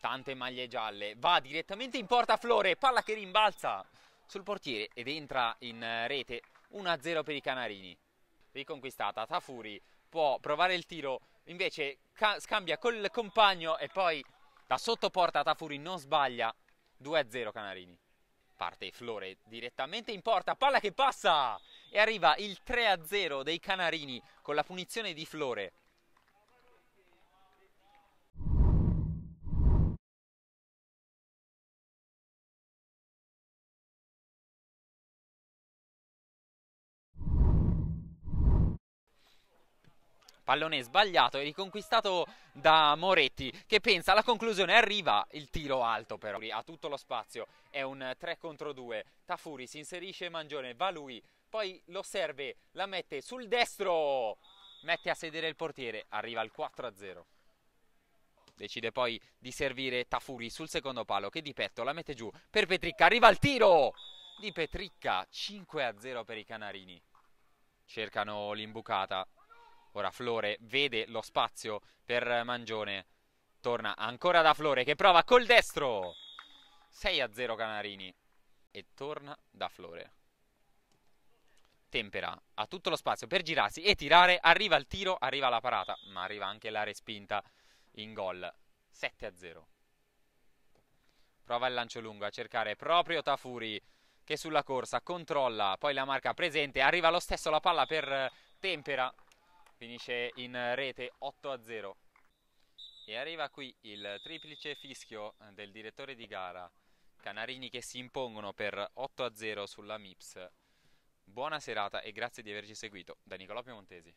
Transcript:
Tante maglie gialle, va direttamente in porta Flore, palla che rimbalza sul portiere ed entra in eh, rete 1-0 per i Canarini. Riconquistata, Tafuri può provare il tiro, invece scambia col compagno e poi da sotto porta Tafuri non sbaglia, 2-0 Canarini. Parte Flore direttamente in porta, palla che passa e arriva il 3-0 dei Canarini con la punizione di Flore pallone sbagliato e riconquistato da Moretti che pensa alla conclusione, arriva il tiro alto però, ha tutto lo spazio, è un 3 contro 2, Tafuri si inserisce Mangione, va lui, poi lo serve, la mette sul destro, mette a sedere il portiere, arriva il 4 a 0. Decide poi di servire Tafuri sul secondo palo che di petto la mette giù per Petricca, arriva il tiro di Petricca, 5 a 0 per i Canarini. Cercano l'imbucata, Ora Flore vede lo spazio per Mangione. Torna ancora da Flore che prova col destro. 6 a 0 Canarini. E torna da Flore. Tempera, ha tutto lo spazio per girarsi e tirare. Arriva il tiro, arriva la parata, ma arriva anche la respinta in gol. 7 a 0. Prova il lancio lungo a cercare proprio Tafuri che sulla corsa controlla, poi la marca presente, arriva lo stesso la palla per Tempera finisce in rete 8 a 0. E arriva qui il triplice fischio eh, del direttore di gara, Canarini che si impongono per 8 a 0 sulla MIPS. Buona serata e grazie di averci seguito da Nicolò Piemontesi.